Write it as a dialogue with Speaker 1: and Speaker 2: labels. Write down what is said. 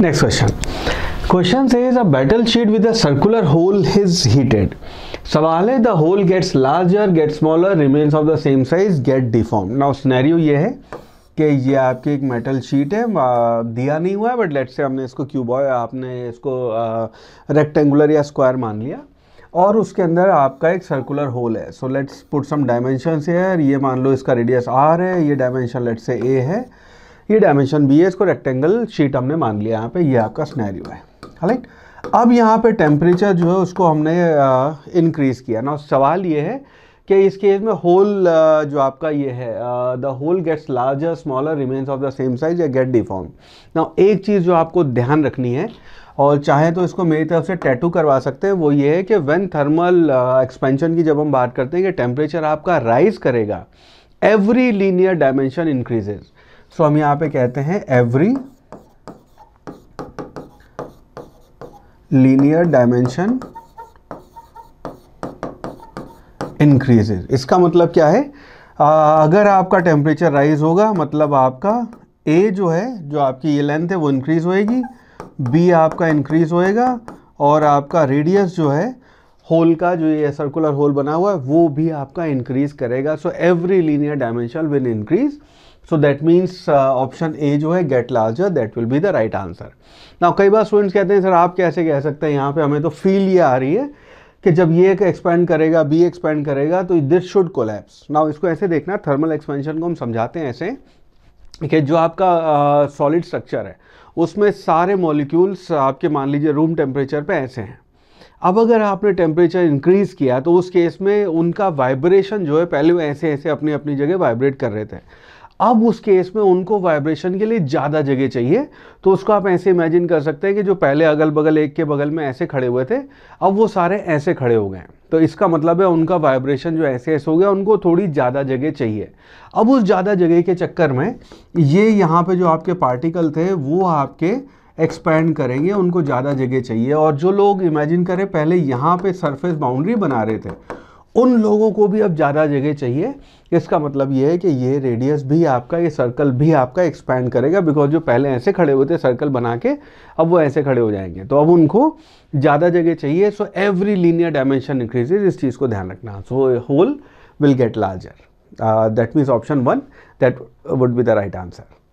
Speaker 1: next question question से is a metal sheet with a circular hole is heated सवाल है the hole gets larger get smaller remains of the same size get deform now scenario ये है कि ये आपकी एक metal sheet है दिया नहीं हुआ है बट लेट से हमने इसको क्यूब आपने इसको रेक्टेंगुलर या स्क्वायर मान लिया और उसके अंदर आपका एक सर्कुलर होल है so let's put some dimension से ये मान लो इसका रेडियस आर है ये डायमेंशन लेट से ए है ये डायमेंशन बी है इसको रेक्टेंगल शीट हमने मान लिया यहाँ पे ये आपका स्नैरियो है राइट अब यहाँ पे टेम्परेचर जो है उसको हमने इंक्रीज़ uh, किया ना सवाल ये है कि इस केस में होल uh, जो आपका ये है the hole gets larger smaller remains of the same size या गेट डिफॉर्म ना एक चीज़ जो आपको ध्यान रखनी है और चाहे तो इसको मेरी तरफ से टैटू करवा सकते हैं वो ये है कि वेन थर्मल एक्सपेंशन की जब हम बात करते हैं कि टेम्परेचर आपका राइज करेगा every linear dimension increases so so, हम यहां पे कहते हैं एवरी लीनियर डायमेंशन इंक्रीजेज इसका मतलब क्या है आ, अगर आपका टेम्परेचर राइज होगा मतलब आपका ए जो है जो आपकी ये लेंथ है वो इंक्रीज़ होएगी बी आपका इंक्रीज़ होएगा और आपका रेडियस जो है होल का जो ये सर्कुलर होल बना हुआ है वो भी आपका इंक्रीज़ करेगा so every linear dimension will increase so that means option A जो है get larger that will be the right answer ना कई बार स्टूडेंट्स कहते हैं सर आप कैसे कह सकते हैं यहाँ पे हमें तो फील ये आ रही है कि जब ये एक्सपेंड करेगा बी एक्सपेंड करेगा तो दिस शुड कोलैप्स नाउ इसको ऐसे देखना थर्मल एक्सपेंशन को हम समझाते हैं ऐसे कि जो आपका सॉलिड uh, स्ट्रक्चर है उसमें सारे मॉलिक्यूल्स आपके मान लीजिए रूम टेम्परेचर पे ऐसे हैं अब अगर आपने टेम्परेचर इंक्रीज़ किया तो उस केस में उनका वाइब्रेशन जो है पहले वो ऐसे ऐसे अपनी अपनी जगह वाइब्रेट कर रहे थे अब उस केस में उनको वाइब्रेशन के लिए ज़्यादा जगह चाहिए तो उसको आप ऐसे इमेजिन कर सकते हैं कि जो पहले अगल बगल एक के बगल में ऐसे खड़े हुए थे अब वो सारे ऐसे खड़े हो गए तो इसका मतलब है उनका वाइब्रेशन जो ऐसे ऐसे हो गया उनको थोड़ी ज़्यादा जगह चाहिए अब उस ज़्यादा जगह के चक्कर में ये यहाँ पे जो आपके पार्टिकल थे वो आपके एक्सपैंड करेंगे उनको ज़्यादा जगह चाहिए और जो लोग इमेजिन करें पहले यहाँ पर सरफेस बाउंड्री बना रहे थे उन लोगों को भी अब ज़्यादा जगह चाहिए इसका मतलब ये है कि ये रेडियस भी आपका ये सर्कल भी आपका एक्सपैंड करेगा बिकॉज जो पहले ऐसे खड़े हुए थे सर्कल बना के अब वो ऐसे खड़े हो जाएंगे तो अब उनको ज़्यादा जगह चाहिए so every linear dimension increases इस चीज़ को ध्यान रखना so hole will get larger that means option one that would be the right answer